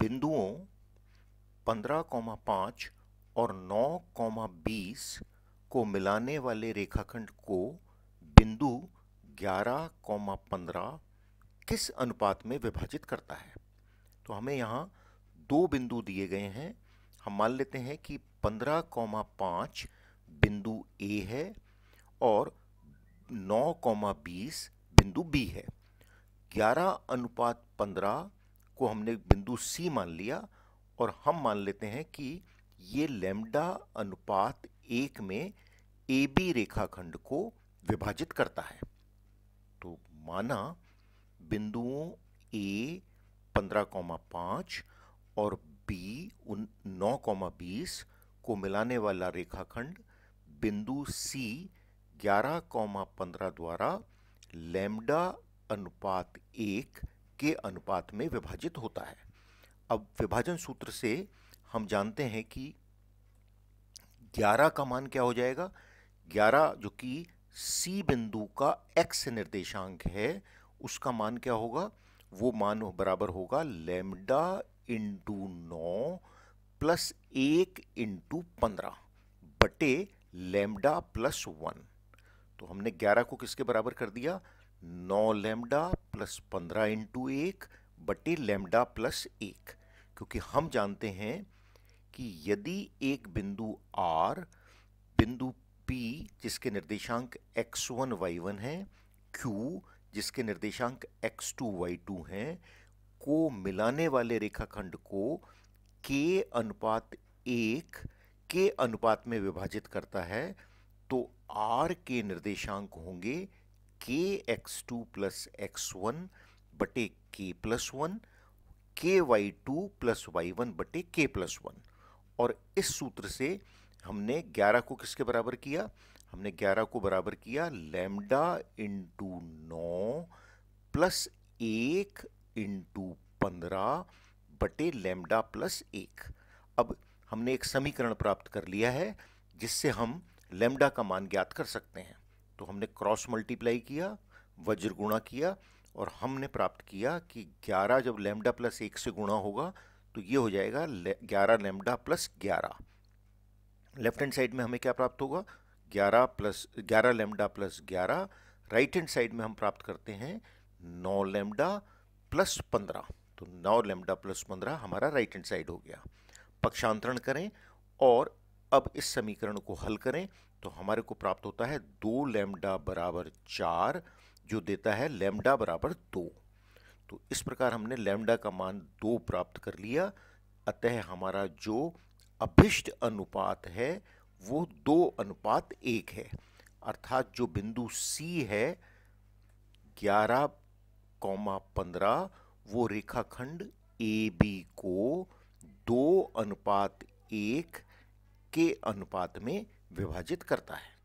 बिंदुओं 15,5 और 9,20 को मिलाने वाले रेखाखंड को बिंदु 11,15 किस अनुपात में विभाजित करता है तो हमें यहाँ दो बिंदु दिए गए हैं हम मान लेते हैं कि 15,5 बिंदु ए है और 9,20 बिंदु बी है 11 अनुपात को हमने बिंदु सी मान लिया और हम मान लेते हैं कि ये लेमडा अनुपात एक में ए बी रेखाखंड को विभाजित करता है तो माना बिंदुओं ए पंद्रह कौमा पांच और बी उन नौ कौमा बीस को मिलाने वाला रेखाखंड बिंदु सी ग्यारह कौमा पंद्रह द्वारा लेमडा अनुपात एक के अनुपात में विभाजित होता है अब विभाजन सूत्र से हम जानते हैं कि 11 का मान क्या हो जाएगा 11 जो कि C बिंदु का x निर्देशांक है उसका मान क्या होगा वो मान बराबर होगा लेमडा इंटू नौ प्लस एक इंटू पंद्रह बटे लेमडा प्लस वन तो हमने ग्यारह को किसके बराबर कर दिया नौ लेमडा प्लस पंद्रह इंटू एक बटे लेमडा प्लस एक क्योंकि हम जानते हैं कि यदि एक बिंदु आर बिंदु पी जिसके निर्देशांक एक्स वन वाई वन है क्यू जिसके निर्देशांक एक्स टू वाई टू हैं को मिलाने वाले रेखाखंड को के अनुपात एक के अनुपात में विभाजित करता है तो आर के निर्देशांक होंगे k x two plus x one बटे k plus one k y two plus y one बटे के प्लस वन और इस सूत्र से हमने 11 को किसके बराबर किया हमने 11 को बराबर किया लेमडा इंटू नौ प्लस एक इंटू पंद्रह बटे लेमडा प्लस एक अब हमने एक समीकरण प्राप्त कर लिया है जिससे हम लेमडा का मान ज्ञात कर सकते हैं तो हमने क्रॉस मल्टीप्लाई किया वज्र गुणा किया और हमने प्राप्त किया कि 11 जब लेमडा प्लस एक से गुणा होगा तो ये हो जाएगा ग्यारह लेमडा प्लस ग्यारह लेफ्ट हैंड साइड में हमें क्या प्राप्त होगा ग्यारह प्लस ग्यारह लेमडा प्लस ग्यारह राइट हैंड साइड में हम प्राप्त करते हैं नौ लेमडा प्लस पंद्रह तो नौ लेमडा प्लस पंद्रह हमारा राइट हैंड साइड हो गया पक्षांतरण करें और अब इस समीकरण को हल करें तो हमारे को प्राप्त होता है दो लेमडा बराबर चार जो देता है लेमडा बराबर दो तो इस प्रकार हमने लेमडा का मान दो प्राप्त कर लिया अतः हमारा जो अभिष्ट अनुपात है वो दो अनुपात एक है अर्थात जो बिंदु सी है ग्यारह कौमा पंद्रह वो रेखाखंड ए बी को दो अनुपात एक के अनुपात में विभाजित करता है